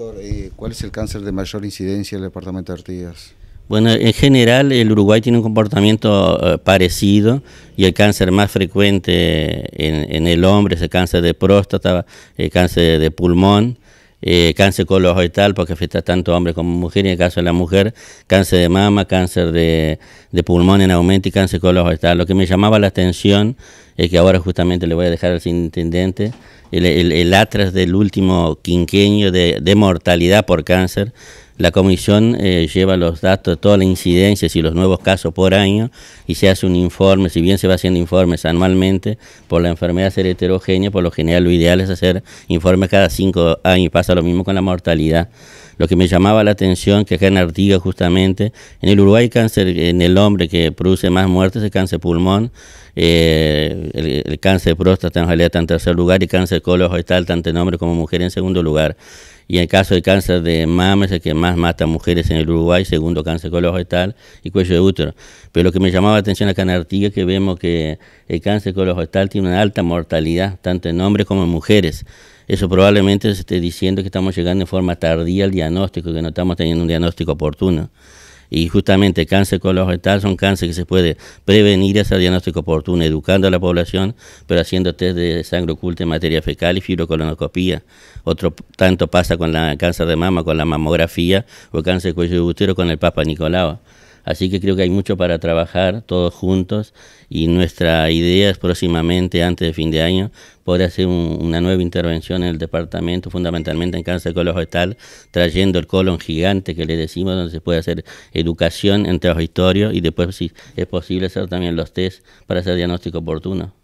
Eh, ¿cuál es el cáncer de mayor incidencia en el departamento de Artigas? Bueno, en general el Uruguay tiene un comportamiento eh, parecido y el cáncer más frecuente en, el hombre es el cáncer de próstata, el cáncer de pulmón, eh, cáncer colorectal porque afecta tanto a hombres como mujeres, en el caso de la mujer, cáncer de mama, cáncer de, pulmón en aumento y cáncer colorectal. Lo que me llamaba la atención es que ahora justamente le voy a dejar al intendente, el, atras del último quinquenio de, mortalidad por cáncer. La comisión eh, lleva los datos, de todas las incidencias y los nuevos casos por año y se hace un informe, si bien se va haciendo informes anualmente, por la enfermedad ser heterogénea, por lo general lo ideal es hacer informes cada cinco años, y pasa lo mismo con la mortalidad. Lo que me llamaba la atención, que acá en justamente, en el Uruguay cáncer, en el hombre que produce más muertes es cáncer pulmón, eh, el, cáncer de próstata en realidad está en tercer lugar y cáncer colon tanto en hombres como mujeres, en segundo lugar. Y en el caso del cáncer de mama es el que más mata mujeres en el Uruguay, segundo cáncer colorectal y cuello de útero. Pero lo que me llamaba la atención acá en Artigas es que vemos que el cáncer colorectal tiene una alta mortalidad, tanto en hombres como en mujeres. Eso probablemente se esté diciendo que estamos llegando en forma tardía al diagnóstico, que no estamos teniendo un diagnóstico oportuno. Y justamente cáncer colorectal son cáncer que se puede prevenir hacer diagnóstico oportuno, educando a la población, pero haciendo test de sangre oculta en materia fecal y fibrocolonoscopía. Otro tanto pasa con la cáncer de mama, con la mamografía, o cáncer de cuello de con el Papa Nicolau. Así que creo que hay mucho para trabajar todos juntos y nuestra idea es próximamente, antes de fin de año, poder hacer una nueva intervención en el departamento, fundamentalmente en cáncer colorectal, trayendo el colon gigante que le decimos, donde se puede hacer educación en los y después, si es posible, hacer también los test para hacer diagnóstico oportuno.